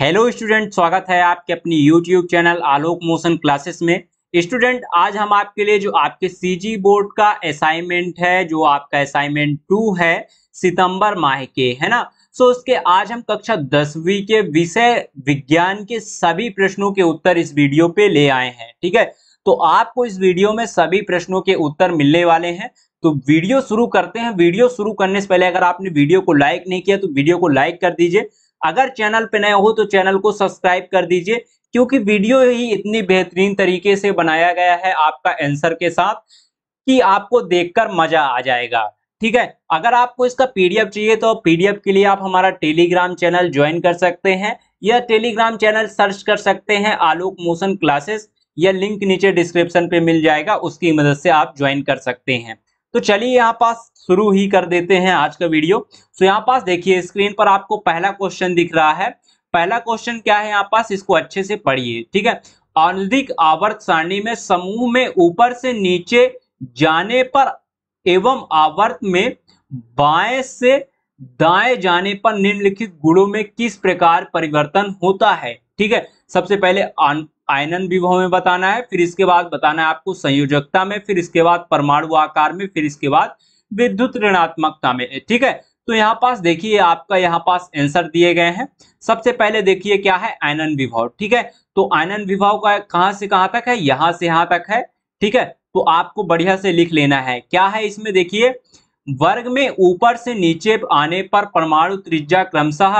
hello student स्वागत है आपके अपनी YouTube channel Alok motion classes में स्टूडेंट आज हम आपके लिए जो आपके सीजी बोर्ड का असाइनमेंट है जो आपका असाइनमेंट टू है सितंबर माह के है ना सो so, उसके आज हम कक्षा दसवीं के विषय विज्ञान के सभी प्रश्नों के उत्तर इस वीडियो पे ले आए हैं ठीक है तो आपको इस वीडियो में सभी प्रश्नों के उत्तर मिलने वाले हैं तो वीडियो शुरू करते हैं वीडियो शुरू करने से पहले अगर आपने वीडियो को लाइक नहीं किया तो वीडियो को लाइक कर दीजिए अगर चैनल पे नए हो तो चैनल को सब्सक्राइब कर दीजिए क्योंकि वीडियो ही इतनी बेहतरीन तरीके से बनाया गया है आपका आंसर के साथ कि आपको देखकर मजा आ जाएगा ठीक है अगर आपको इसका पीडीएफ चाहिए तो पीडीएफ के लिए आप हमारा टेलीग्राम चैनल ज्वाइन कर सकते हैं या टेलीग्राम चैनल सर्च कर सकते हैं आलोक मोशन क्लासेस या लिंक नीचे डिस्क्रिप्शन पे मिल जाएगा उसकी मदद से आप ज्वाइन कर सकते हैं तो चलिए यहाँ पास शुरू ही कर देते हैं आज का वीडियो सो तो यहाँ पास देखिए स्क्रीन पर आपको पहला क्वेश्चन दिख रहा है पहला क्वेश्चन क्या है यहाँ पास इसको अच्छे से पढ़िए ठीक है आणविक आवर्त सारणी में समूह में ऊपर से नीचे जाने पर एवं आवर्त में बाएं से दाएं जाने पर निम्नलिखित गुणों में किस प्रकार परिवर्तन होता है ठीक है सबसे पहले आयनन विभव में बताना है फिर इसके बाद बताना है आपको संयोजकता में फिर इसके बाद परमाणु आकार में फिर इसके बाद विद्युत ऋणात्मकता में ठीक है तो यहाँ पास देखिए आपका यहाँ पास आंसर दिए गए हैं सबसे पहले देखिए क्या है आयनन विभव ठीक है तो आयनन विभव का कहाँ से कहां तक है यहां से यहां तक है ठीक है तो आपको बढ़िया से लिख लेना है क्या है इसमें देखिए वर्ग में ऊपर से नीचे आने पर परमाणु त्रिज्या क्रमशः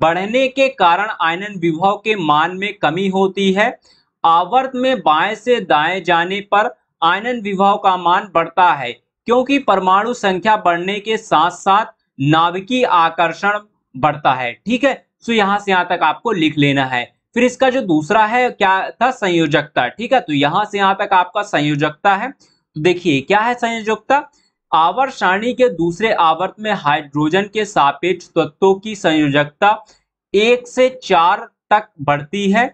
बढ़ने के कारण आयनन विभव के मान में कमी होती है आवर्त में बाएं से दाएं जाने पर आयनन विभव का मान बढ़ता है क्योंकि परमाणु संख्या बढ़ने के साथ साथ नाभिकीय आकर्षण बढ़ता है ठीक है सो यहां से यहां तक आपको लिख लेना है फिर इसका जो दूसरा है क्या था संयोजकता ठीक है तो यहां से यहां तक आपका संयोजकता है तो देखिए क्या है संयोजकता आवर सारणी के दूसरे आवर्त में हाइड्रोजन के सापेक्ष तत्वों की संयोजकता एक से चार तक बढ़ती है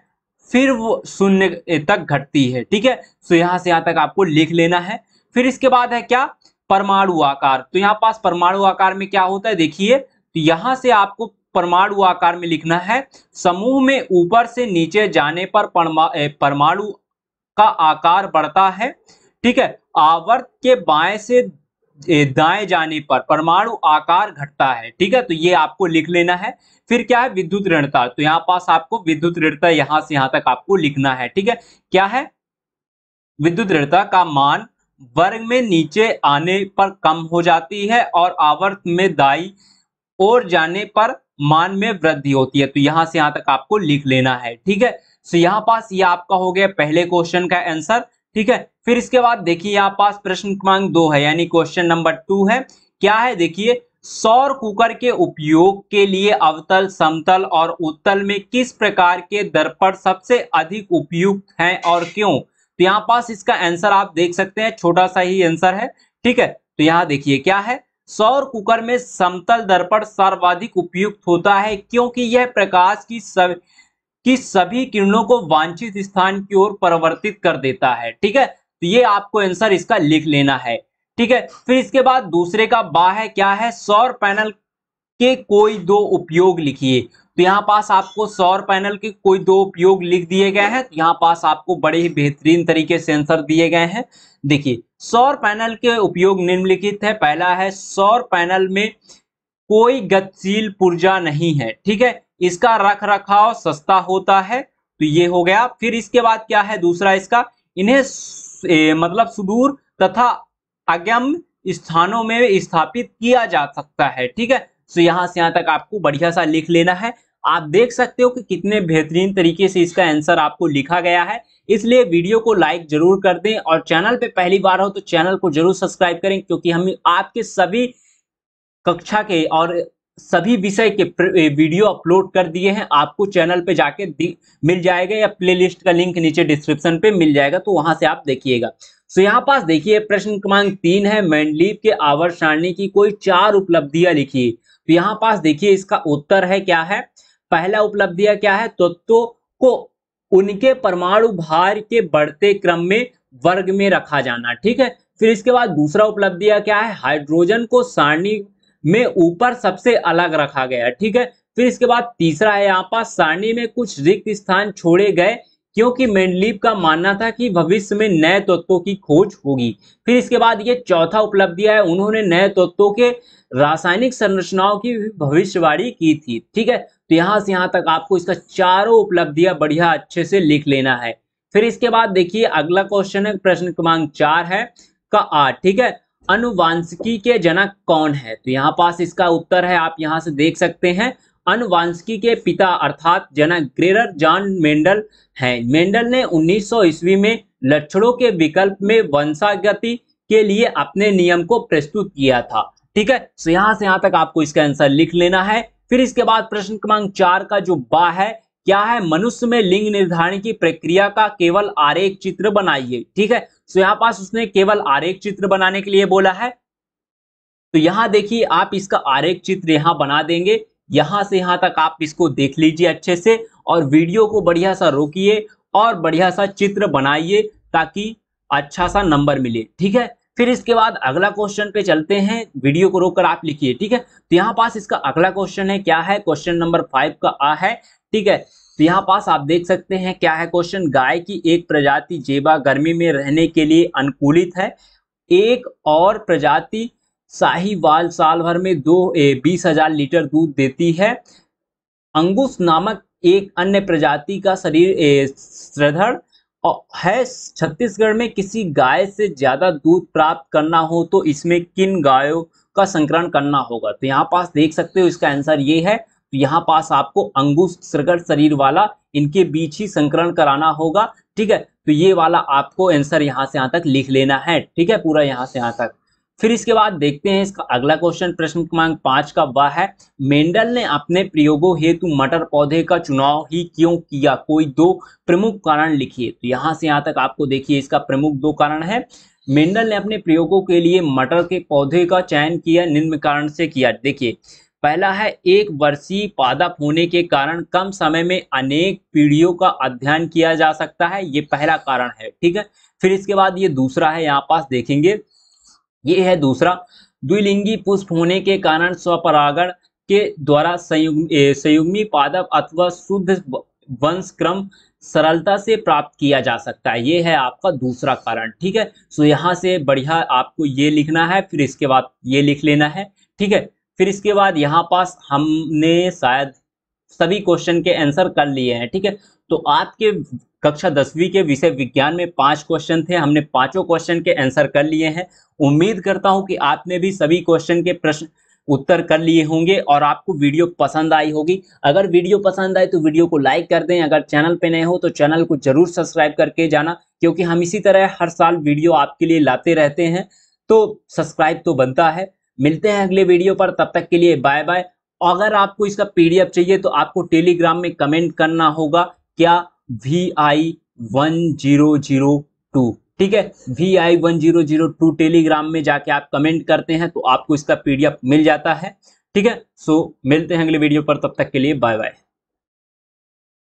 फिर वो शून्य तक घटती है ठीक है सो तो यहां से यहां तक आपको लिख लेना है फिर इसके बाद है क्या परमाणु आकार तो यहाँ पास परमाणु आकार में क्या होता है देखिए तो यहां से आपको परमाणु आकार में लिखना है समूह में ऊपर से नीचे जाने पर परमाणु का आकार बढ़ता है ठीक है आवर्त के बाएं से दाएं जाने पर परमाणु आकार घटता है ठीक है तो ये आपको लिख लेना है फिर क्या है विद्युत ऋणता तो यहाँ पास आपको विद्युत ऋणता यहां से यहां तक आपको लिखना है ठीक है क्या है विद्युत ऋणता का मान वर्ग में नीचे आने पर कम हो जाती है और आवर्त में दाई और जाने पर मान में वृद्धि होती है तो यहां से यहां तक आपको लिख लेना है ठीक है सो तो यहाँ पास ये यह आपका हो गया पहले क्वेश्चन का आंसर ठीक है फिर इसके बाद देखिए यहाँ पास प्रश्न क्रमांक दो है यानी क्वेश्चन नंबर टू है क्या है देखिए सौर कुकर के उपयोग के लिए अवतल समतल और उत्तल में किस प्रकार के दर्पण सबसे अधिक उपयुक्त हैं और क्यों तो यहाँ पास इसका आंसर आप देख सकते हैं छोटा सा ही आंसर है ठीक है तो यहाँ देखिए क्या है सौर कुकर में समतल दर्पण सर्वाधिक उपयुक्त होता है क्योंकि यह प्रकाश की सब कि सभी किरणों को वांछित स्थान की ओर परिवर्तित कर देता है ठीक है तो ये आपको आंसर इसका लिख लेना है ठीक है फिर इसके बाद दूसरे का बाह है क्या है सौर पैनल के कोई दो उपयोग लिखिए तो यहाँ पास आपको सौर पैनल के कोई दो उपयोग लिख दिए गए हैं तो यहाँ पास आपको बड़े ही बेहतरीन तरीके से आंसर दिए गए हैं देखिए सौर पैनल के उपयोग निम्नलिखित है पहला है सौर पैनल में कोई गतिशील पुर्जा नहीं है ठीक है इसका रख रखाव सस्ता होता है तो ये हो गया फिर इसके बाद क्या है दूसरा इसका इन्हें ए, मतलब सुदूर तथा अगम स्थानों में स्थापित किया जा सकता है ठीक है सो तो यहां से यहां तक आपको बढ़िया सा लिख लेना है आप देख सकते हो कि कितने बेहतरीन तरीके से इसका आंसर आपको लिखा गया है इसलिए वीडियो को लाइक जरूर कर दें और चैनल पे पहली बार हो तो चैनल को जरूर सब्सक्राइब करें क्योंकि हम आपके सभी कक्षा के और सभी विषय के वीडियो अपलोड कर दिए हैं आपको चैनल पे जाके मिल जाएगा या प्लेलिस्ट का लिंक नीचे डिस्क्रिप्शन पे मिल जाएगा तो वहां से आप देखिएगा सो यहाँ पास देखिए प्रश्न क्रमांक तीन है मैंडलीप के आवर सारणी की कोई चार उपलब्धियां लिखिए तो यहाँ पास देखिए इसका उत्तर है क्या है पहला उपलब्धियां क्या है तत्व तो को उनके परमाणु भार के बढ़ते क्रम में वर्ग में रखा जाना ठीक है फिर इसके बाद दूसरा उपलब्धियां क्या है हाइड्रोजन को सारणी में ऊपर सबसे अलग रखा गया ठीक है फिर इसके बाद तीसरा है यहाँ पास सारणी में कुछ रिक्त स्थान छोड़े गए क्योंकि मेंडलीव का मानना था कि भविष्य में नए तत्वों की खोज होगी फिर इसके बाद ये चौथा उपलब्धि है उन्होंने नए तत्वों के रासायनिक संरचनाओं की भविष्यवाणी की थी ठीक है तो यहां से यहां तक आपको इसका चारों उपलब्धियां बढ़िया अच्छे से लिख लेना है फिर इसके बाद देखिए अगला क्वेश्चन है प्रश्न क्रमांक चार है का आठ ठीक है अनुवांशिकी के जनक कौन है तो यहाँ पास इसका उत्तर है आप यहाँ से देख सकते हैं अनुवांशिकी के पिता अर्थात जनक ग्रेरर जॉन मेंडल हैं मेंडल ने 1900 ईस्वी में लक्षणों के विकल्प में वंशागति के लिए अपने नियम को प्रस्तुत किया था ठीक है तो यहां से यहाँ तक आपको इसका आंसर लिख लेना है फिर इसके बाद प्रश्न क्रमांक चार का जो बा है क्या है मनुष्य में लिंग निर्धारण की प्रक्रिया का केवल आरेख चित्र बनाइए ठीक है सो यहाँ पास उसने केवल आरेख चित्र बनाने के लिए बोला है तो यहाँ देखिए आप इसका आरेख चित्र यहाँ बना देंगे यहाँ से यहाँ तक आप इसको देख लीजिए अच्छे से और वीडियो को बढ़िया सा रोकिए और बढ़िया सा चित्र बनाइए ताकि अच्छा सा नंबर मिले ठीक है फिर इसके बाद अगला क्वेश्चन पे चलते हैं वीडियो को रोककर आप लिखिए ठीक है तो यहाँ पास इसका अगला क्वेश्चन है क्या है क्वेश्चन नंबर फाइव का आ है ठीक है तो यहाँ पास आप देख सकते हैं क्या है क्वेश्चन गाय की एक प्रजाति जेबा गर्मी में रहने के लिए अनुकूलित है एक और प्रजाति साहीवाल साल भर में दो बीस हजार लीटर दूध देती है अंगूस नामक एक अन्य प्रजाति का शरीर श्रधड़ है छत्तीसगढ़ में किसी गाय से ज्यादा दूध प्राप्त करना हो तो इसमें किन गायों का संक्रमण करना होगा तो यहाँ पास देख सकते हो इसका आंसर ये है तो यहाँ पास आपको अंगुश सरगर शरीर वाला इनके बीच ही संकरण कराना होगा ठीक है तो ये वाला आपको आंसर यहाँ से यहाँ तक लिख लेना है ठीक है पूरा यहाँ से यहाँ तक फिर इसके बाद देखते हैं इसका अगला क्वेश्चन प्रश्न क्रमांक पांच का वह है मेंडल ने अपने प्रयोगों हेतु मटर पौधे का चुनाव ही क्यों किया कोई दो प्रमुख कारण लिखिए तो यहां से यहाँ तक आपको देखिए इसका प्रमुख दो कारण है मेंडल ने अपने प्रयोगों के लिए मटर के पौधे का चयन किया निम्न कारण से किया देखिए पहला है एक वर्षीय पादप होने के कारण कम समय में अनेक पीढ़ियों का अध्ययन किया जा सकता है ये पहला कारण है ठीक है फिर इसके बाद ये दूसरा है यहाँ पास देखेंगे ये है दूसरा द्विलिंगी पुष्प होने के कारण स्वपरागण के द्वारा संयुग संयुग्मी पादप अथवा शुद्ध वंश क्रम सरलता से प्राप्त किया जा सकता है ये है आपका दूसरा कारण ठीक है सो यहाँ से बढ़िया आपको ये लिखना है फिर इसके बाद ये लिख लेना है ठीक है फिर इसके बाद यहाँ पास हमने शायद सभी क्वेश्चन के आंसर कर लिए हैं ठीक है तो आपके कक्षा दसवीं के विषय विज्ञान में पांच क्वेश्चन थे हमने पांचों क्वेश्चन के आंसर कर लिए हैं उम्मीद करता हूं कि आपने भी सभी क्वेश्चन के प्रश्न उत्तर कर लिए होंगे और आपको वीडियो पसंद आई होगी अगर वीडियो पसंद आए तो वीडियो को लाइक कर दें अगर चैनल पे नए हो तो चैनल को जरूर सब्सक्राइब करके जाना क्योंकि हम इसी तरह हर साल वीडियो आपके लिए लाते रहते हैं तो सब्सक्राइब तो बनता है मिलते हैं अगले वीडियो पर तब तक के लिए बाय बाय अगर आपको इसका पीडीएफ चाहिए तो आपको टेलीग्राम में कमेंट करना होगा क्या V I one zero zero two ठीक है V I one zero zero two Telegram में जाके आप कमेंट करते हैं तो आपको इसका पीडीएफ मिल जाता है ठीक है सो मिलते हैं अगले वीडियो पर तब तक के लिए बाय बाय